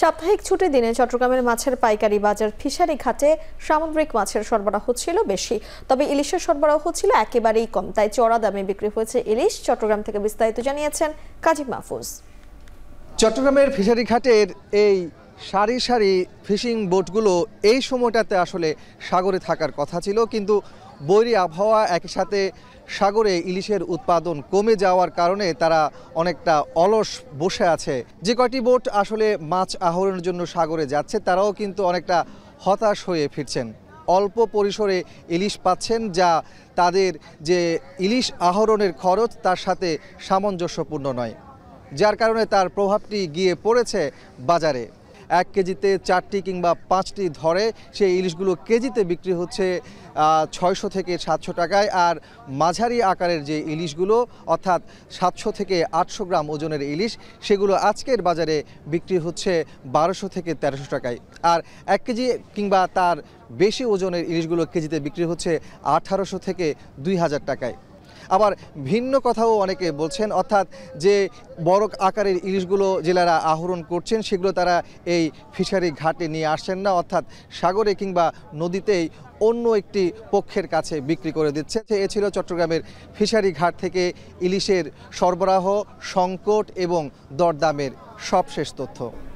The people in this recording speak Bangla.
সাপ্তাহিক ছুটির দিনে চট্টগ্রামের মাছের পাইকারি বাজার ফিশারি ঘাটে সামুদ্রিক মাছের সরবরাহ ছিল বেশি তবে ইলিশের সরবরাহ ছিল একেবারেই কম তাই চড়া দামে বিক্রি হয়েছে ইলিশ চট্টগ্রাম থেকে বিস্তারিত জানিয়েছেন কাজী মাহফুজ চট্টগ্রামের ফিশারি ঘাটের এই সারি সারি ফিশিং বোটগুলো এই সময়টাতে আসলে সাগরে থাকার কথা ছিল কিন্তু বৈরী আবহাওয়া একই সাথে সাগরে ইলিশের উৎপাদন কমে যাওয়ার কারণে তারা অনেকটা অলস বসে আছে যে কয়টি বোট আসলে মাছ আহরণের জন্য সাগরে যাচ্ছে তারাও কিন্তু অনেকটা হতাশ হয়ে ফিরছেন অল্প পরিসরে ইলিশ পাচ্ছেন যা তাদের যে ইলিশ আহরণের খরচ তার সাথে সামঞ্জস্যপূর্ণ নয় যার কারণে তার প্রভাবটি গিয়ে পড়েছে বাজারে এক কেজিতে চারটি কিংবা পাঁচটি ধরে সেই ইলিশগুলো কেজিতে বিক্রি হচ্ছে ছয়শো থেকে সাতশো টাকায় আর মাঝারি আকারের যে ইলিশগুলো অর্থাৎ সাতশো থেকে আটশো গ্রাম ওজনের ইলিশ সেগুলো আজকের বাজারে বিক্রি হচ্ছে বারোশো থেকে তেরোশো টাকায় আর এক কেজি কিংবা তার বেশি ওজনের ইলিশগুলো কেজিতে বিক্রি হচ্ছে আঠারোশো থেকে দুই হাজার টাকায় আবার ভিন্ন কথাও অনেকে বলছেন অর্থাৎ যে বড় আকারের ইলিশগুলো জেলারা আহরণ করছেন সেগুলো তারা এই ফিশারি ঘাটে নিয়ে আসছেন না অর্থাৎ সাগরে কিংবা নদীতেই অন্য একটি পক্ষের কাছে বিক্রি করে দিচ্ছে এ ছিল চট্টগ্রামের ফিশারি ঘাট থেকে ইলিশের সরবরাহ সংকট এবং দরদামের সবশেষ তথ্য